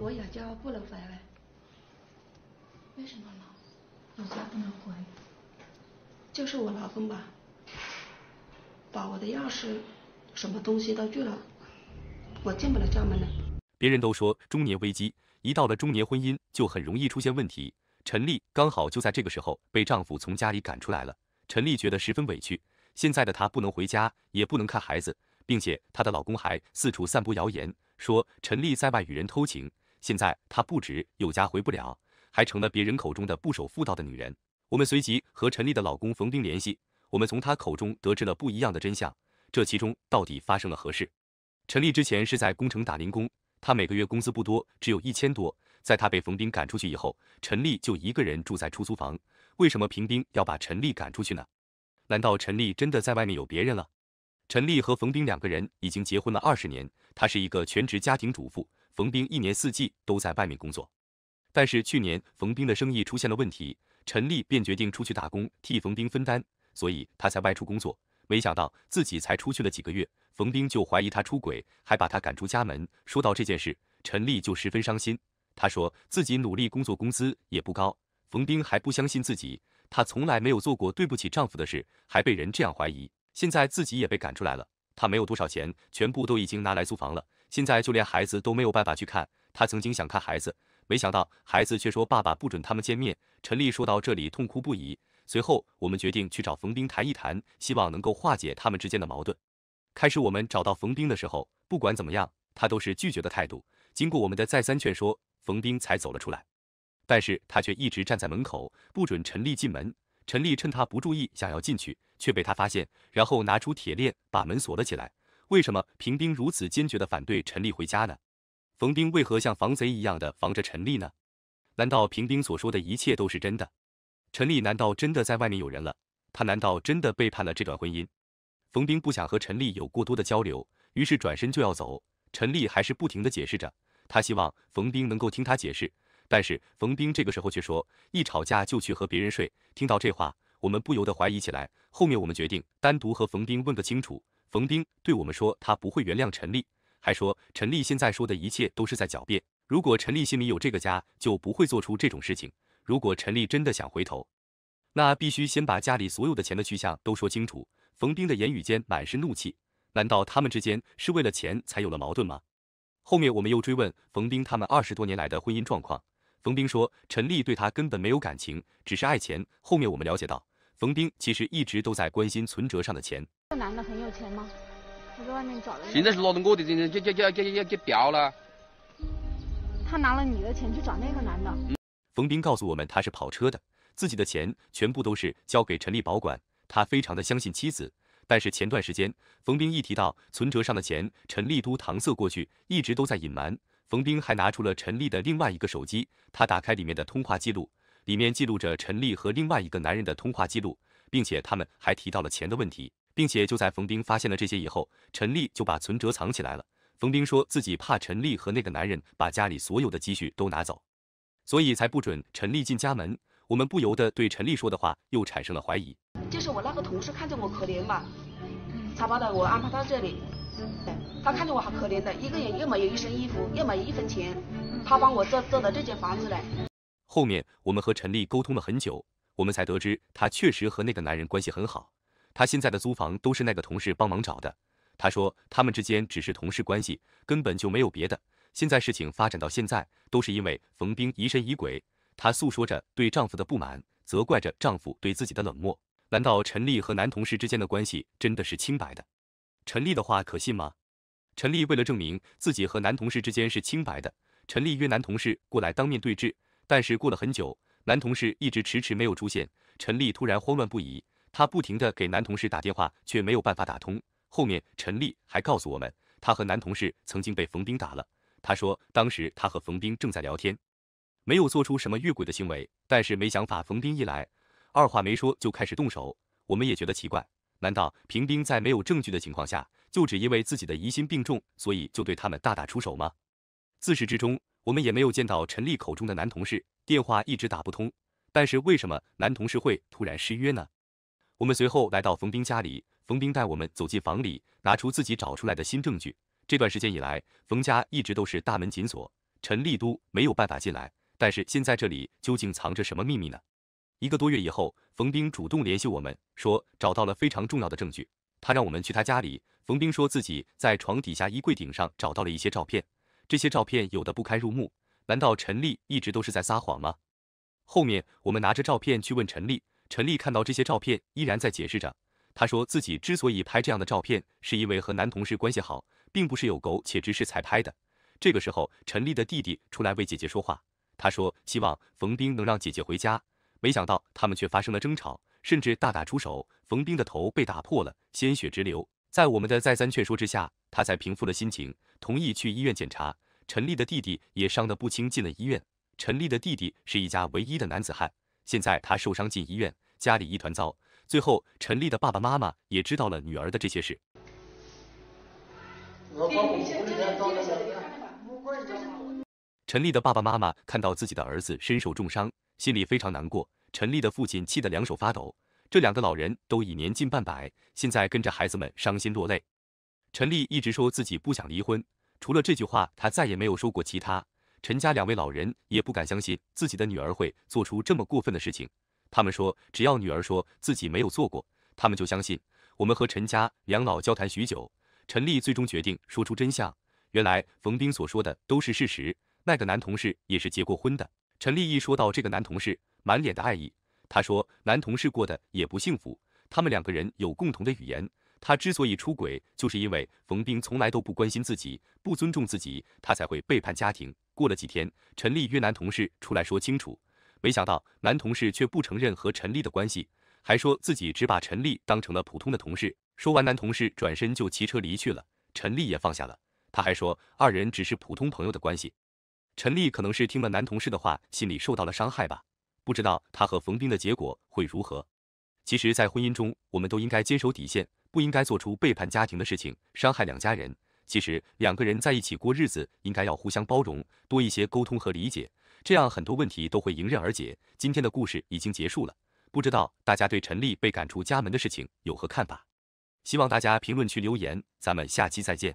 我有家不能回，来。为什么呢？有家不能回，就是我老公吧，把我的钥匙，什么东西都拒了，我进不了家门了。别人都说中年危机，一到了中年，婚姻就很容易出现问题。陈丽刚好就在这个时候被丈夫从家里赶出来了，陈丽觉得十分委屈。现在的她不能回家，也不能看孩子，并且她的老公还四处散播谣言，说陈丽在外与人偷情。现在她不止有家回不了，还成了别人口中的不守妇道的女人。我们随即和陈丽的老公冯兵联系，我们从他口中得知了不一样的真相。这其中到底发生了何事？陈丽之前是在工程打零工，她每个月工资不多，只有一千多。在她被冯兵赶出去以后，陈丽就一个人住在出租房。为什么平兵要把陈丽赶出去呢？难道陈丽真的在外面有别人了？陈丽和冯兵两个人已经结婚了二十年，她是一个全职家庭主妇。冯冰一年四季都在外面工作，但是去年冯冰的生意出现了问题，陈丽便决定出去打工替冯冰分担，所以她才外出工作。没想到自己才出去了几个月，冯冰就怀疑她出轨，还把她赶出家门。说到这件事，陈丽就十分伤心。她说自己努力工作，工资也不高，冯冰还不相信自己，她从来没有做过对不起丈夫的事，还被人这样怀疑，现在自己也被赶出来了。她没有多少钱，全部都已经拿来租房了。现在就连孩子都没有办法去看。他曾经想看孩子，没想到孩子却说爸爸不准他们见面。陈丽说到这里痛哭不已。随后我们决定去找冯兵谈一谈，希望能够化解他们之间的矛盾。开始我们找到冯兵的时候，不管怎么样他都是拒绝的态度。经过我们的再三劝说，冯兵才走了出来，但是他却一直站在门口，不准陈丽进门。陈丽趁他不注意想要进去，却被他发现，然后拿出铁链把门锁了起来。为什么平兵如此坚决地反对陈丽回家呢？冯兵为何像防贼一样的防着陈丽呢？难道平兵所说的一切都是真的？陈丽难道真的在外面有人了？他难道真的背叛了这段婚姻？冯兵不想和陈丽有过多的交流，于是转身就要走。陈丽还是不停地解释着，她希望冯兵能够听她解释。但是冯兵这个时候却说，一吵架就去和别人睡。听到这话，我们不由得怀疑起来。后面我们决定单独和冯兵问个清楚。冯兵对我们说：“他不会原谅陈丽，还说陈丽现在说的一切都是在狡辩。如果陈丽心里有这个家，就不会做出这种事情。如果陈丽真的想回头，那必须先把家里所有的钱的去向都说清楚。”冯兵的言语间满是怒气。难道他们之间是为了钱才有了矛盾吗？后面我们又追问冯兵他们二十多年来的婚姻状况。冯兵说陈丽对他根本没有感情，只是爱钱。后面我们了解到，冯兵其实一直都在关心存折上的钱。这男的很有钱吗？他在外面找的。现在是拿着我的钱这这这这这这掉了。他拿了你的钱去找那个男的。冯斌告诉我们，他是跑车的，自己的钱全部都是交给陈丽保管，他非常的相信妻子。但是前段时间，冯斌一提到存折上的钱，陈丽都搪塞过去，一直都在隐瞒。冯斌还拿出了陈丽的另外一个手机，他打开里面的通话记录，里面记录着陈丽和另外一个男人的通话记录，并且他们还提到了钱的问题。并且就在冯兵发现了这些以后，陈丽就把存折藏起来了。冯兵说自己怕陈丽和那个男人把家里所有的积蓄都拿走，所以才不准陈丽进家门。我们不由得对陈丽说的话又产生了怀疑。就是我那个同事看见我可怜嘛，才把的我安排到这里。他看见我好可怜的，一个人又没有一身衣服，又没有一分钱，他帮我做做的这间房子嘞。后面我们和陈丽沟通了很久，我们才得知她确实和那个男人关系很好。她现在的租房都是那个同事帮忙找的。她说他们之间只是同事关系，根本就没有别的。现在事情发展到现在，都是因为冯冰疑神疑鬼。她诉说着对丈夫的不满，责怪着丈夫对自己的冷漠。难道陈丽和男同事之间的关系真的是清白的？陈丽的话可信吗？陈丽为了证明自己和男同事之间是清白的，陈丽约男同事过来当面对质。但是过了很久，男同事一直迟迟没有出现，陈丽突然慌乱不已。他不停地给男同事打电话，却没有办法打通。后面陈丽还告诉我们，她和男同事曾经被冯兵打了。她说，当时她和冯兵正在聊天，没有做出什么越轨的行为，但是没想法，冯兵一来，二话没说就开始动手。我们也觉得奇怪，难道平兵在没有证据的情况下，就只因为自己的疑心病重，所以就对他们大打出手吗？自始至终，我们也没有见到陈丽口中的男同事，电话一直打不通。但是为什么男同事会突然失约呢？我们随后来到冯兵家里，冯兵带我们走进房里，拿出自己找出来的新证据。这段时间以来，冯家一直都是大门紧锁，陈丽都没有办法进来。但是现在这里究竟藏着什么秘密呢？一个多月以后，冯兵主动联系我们，说找到了非常重要的证据。他让我们去他家里。冯兵说自己在床底下、衣柜顶上找到了一些照片，这些照片有的不堪入目。难道陈丽一直都是在撒谎吗？后面我们拿着照片去问陈丽。陈丽看到这些照片，依然在解释着。她说自己之所以拍这样的照片，是因为和男同事关系好，并不是有苟且之事才拍的。这个时候，陈丽的弟弟出来为姐姐说话，他说希望冯兵能让姐姐回家。没想到他们却发生了争吵，甚至大打出手，冯兵的头被打破了，鲜血直流。在我们的再三劝说之下，他才平复了心情，同意去医院检查。陈丽的弟弟也伤得不轻，进了医院。陈丽的弟弟是一家唯一的男子汉。现在他受伤进医院，家里一团糟。最后，陈丽的爸爸妈妈也知道了女儿的这些事。陈丽的爸爸妈妈看到自己的儿子身受重伤，心里非常难过。陈丽的父亲气得两手发抖。这两个老人都已年近半百，现在跟着孩子们伤心落泪。陈丽一直说自己不想离婚，除了这句话，她再也没有说过其他。陈家两位老人也不敢相信自己的女儿会做出这么过分的事情。他们说，只要女儿说自己没有做过，他们就相信。我们和陈家两老交谈许久，陈丽最终决定说出真相。原来冯兵所说的都是事实。那个男同事也是结过婚的。陈丽一说到这个男同事，满脸的爱意。她说，男同事过得也不幸福，他们两个人有共同的语言。她之所以出轨，就是因为冯兵从来都不关心自己，不尊重自己，他才会背叛家庭。过了几天，陈丽约男同事出来说清楚，没想到男同事却不承认和陈丽的关系，还说自己只把陈丽当成了普通的同事。说完，男同事转身就骑车离去了。陈丽也放下了，他还说二人只是普通朋友的关系。陈丽可能是听了男同事的话，心里受到了伤害吧。不知道他和冯冰的结果会如何。其实，在婚姻中，我们都应该坚守底线，不应该做出背叛家庭的事情，伤害两家人。其实两个人在一起过日子，应该要互相包容，多一些沟通和理解，这样很多问题都会迎刃而解。今天的故事已经结束了，不知道大家对陈丽被赶出家门的事情有何看法？希望大家评论区留言。咱们下期再见。